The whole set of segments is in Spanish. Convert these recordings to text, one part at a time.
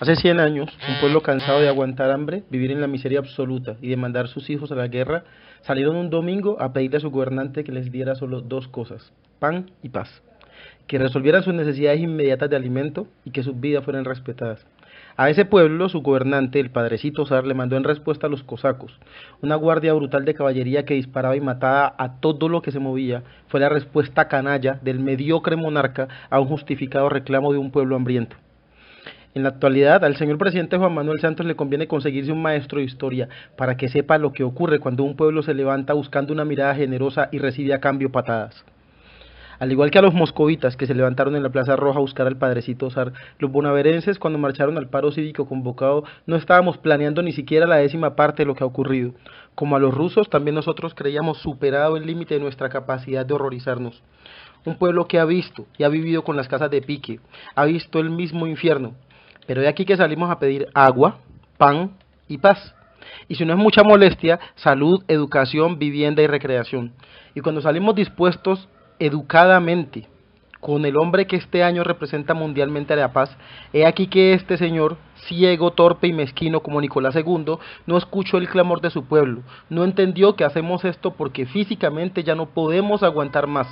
Hace 100 años, un pueblo mm. cansado de aguantar hambre, vivir en la miseria absoluta y de mandar sus hijos a la guerra, salieron un domingo a pedirle a su gobernante que les diera solo dos cosas, pan y paz, que resolvieran sus necesidades inmediatas de alimento y que sus vidas fueran respetadas. A ese pueblo, su gobernante, el padrecito Zar, le mandó en respuesta a los cosacos. Una guardia brutal de caballería que disparaba y mataba a todo lo que se movía fue la respuesta canalla del mediocre monarca a un justificado reclamo de un pueblo hambriento. En la actualidad, al señor presidente Juan Manuel Santos le conviene conseguirse un maestro de historia para que sepa lo que ocurre cuando un pueblo se levanta buscando una mirada generosa y recibe a cambio patadas. Al igual que a los moscovitas que se levantaron en la Plaza Roja a buscar al padrecito Sar, los bonaverenses cuando marcharon al paro cívico convocado no estábamos planeando ni siquiera la décima parte de lo que ha ocurrido. Como a los rusos, también nosotros creíamos superado el límite de nuestra capacidad de horrorizarnos. Un pueblo que ha visto y ha vivido con las casas de pique, ha visto el mismo infierno, pero de aquí que salimos a pedir agua, pan y paz. Y si no es mucha molestia, salud, educación, vivienda y recreación. Y cuando salimos dispuestos educadamente con el hombre que este año representa mundialmente a la paz, he aquí que este señor, ciego, torpe y mezquino como Nicolás II, no escuchó el clamor de su pueblo, no entendió que hacemos esto porque físicamente ya no podemos aguantar más.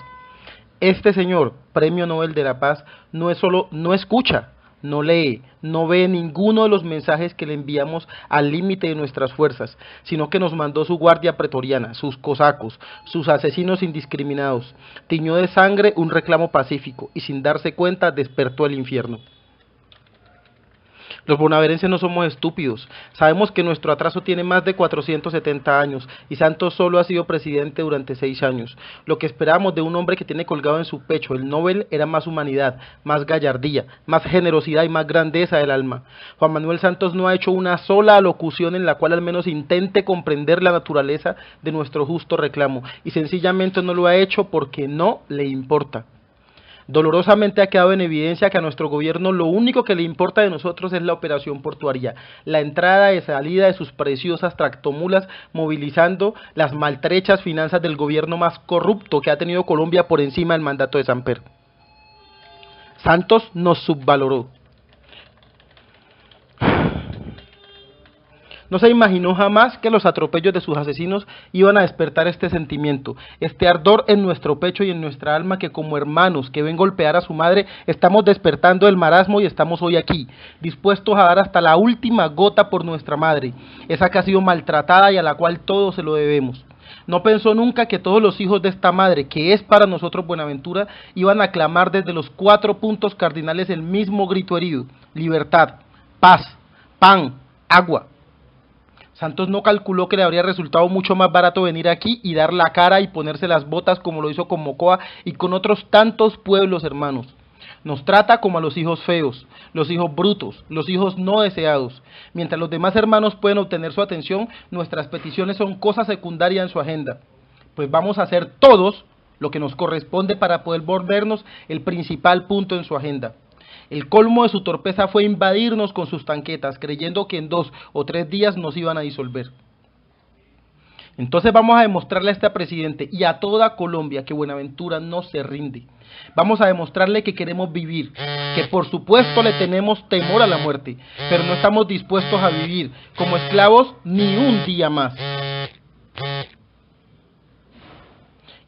Este señor, Premio Nobel de la Paz, no es solo no escucha, no lee, no ve ninguno de los mensajes que le enviamos al límite de nuestras fuerzas, sino que nos mandó su guardia pretoriana, sus cosacos, sus asesinos indiscriminados. Tiñó de sangre un reclamo pacífico y sin darse cuenta despertó el infierno. Los bonaverenses no somos estúpidos. Sabemos que nuestro atraso tiene más de 470 años y Santos solo ha sido presidente durante seis años. Lo que esperamos de un hombre que tiene colgado en su pecho el Nobel era más humanidad, más gallardía, más generosidad y más grandeza del alma. Juan Manuel Santos no ha hecho una sola alocución en la cual al menos intente comprender la naturaleza de nuestro justo reclamo y sencillamente no lo ha hecho porque no le importa. Dolorosamente ha quedado en evidencia que a nuestro gobierno lo único que le importa de nosotros es la operación portuaria, la entrada y salida de sus preciosas tractomulas movilizando las maltrechas finanzas del gobierno más corrupto que ha tenido Colombia por encima del mandato de Samper. Santos nos subvaloró. No se imaginó jamás que los atropellos de sus asesinos iban a despertar este sentimiento, este ardor en nuestro pecho y en nuestra alma que como hermanos que ven golpear a su madre, estamos despertando el marasmo y estamos hoy aquí, dispuestos a dar hasta la última gota por nuestra madre, esa que ha sido maltratada y a la cual todos se lo debemos. No pensó nunca que todos los hijos de esta madre, que es para nosotros Buenaventura, iban a clamar desde los cuatro puntos cardinales el mismo grito herido, libertad, paz, pan, agua. Santos no calculó que le habría resultado mucho más barato venir aquí y dar la cara y ponerse las botas como lo hizo con Mocoa y con otros tantos pueblos hermanos. Nos trata como a los hijos feos, los hijos brutos, los hijos no deseados. Mientras los demás hermanos pueden obtener su atención, nuestras peticiones son cosa secundaria en su agenda. Pues vamos a hacer todos lo que nos corresponde para poder volvernos el principal punto en su agenda. El colmo de su torpeza fue invadirnos con sus tanquetas, creyendo que en dos o tres días nos iban a disolver. Entonces vamos a demostrarle a este presidente y a toda Colombia que Buenaventura no se rinde. Vamos a demostrarle que queremos vivir, que por supuesto le tenemos temor a la muerte, pero no estamos dispuestos a vivir como esclavos ni un día más.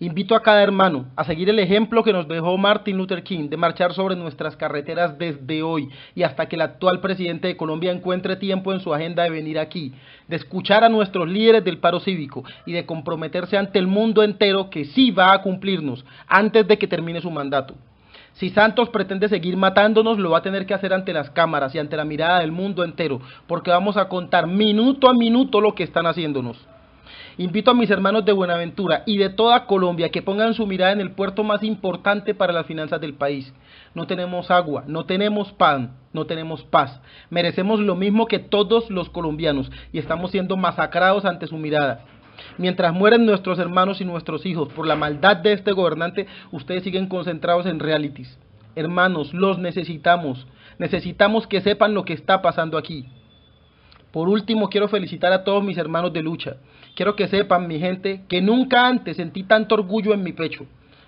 Invito a cada hermano a seguir el ejemplo que nos dejó Martin Luther King de marchar sobre nuestras carreteras desde hoy y hasta que el actual presidente de Colombia encuentre tiempo en su agenda de venir aquí, de escuchar a nuestros líderes del paro cívico y de comprometerse ante el mundo entero que sí va a cumplirnos antes de que termine su mandato. Si Santos pretende seguir matándonos, lo va a tener que hacer ante las cámaras y ante la mirada del mundo entero, porque vamos a contar minuto a minuto lo que están haciéndonos. Invito a mis hermanos de Buenaventura y de toda Colombia que pongan su mirada en el puerto más importante para las finanzas del país. No tenemos agua, no tenemos pan, no tenemos paz. Merecemos lo mismo que todos los colombianos y estamos siendo masacrados ante su mirada. Mientras mueren nuestros hermanos y nuestros hijos por la maldad de este gobernante, ustedes siguen concentrados en realities. Hermanos, los necesitamos. Necesitamos que sepan lo que está pasando aquí. Por último, quiero felicitar a todos mis hermanos de lucha. Quiero que sepan, mi gente, que nunca antes sentí tanto orgullo en mi pecho.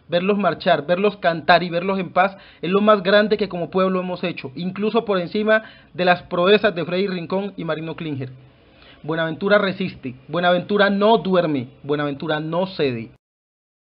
Verlos marchar, verlos cantar y verlos en paz es lo más grande que como pueblo hemos hecho, incluso por encima de las proezas de Freddy Rincón y Marino Klinger. Buenaventura resiste, Buenaventura no duerme, Buenaventura no cede.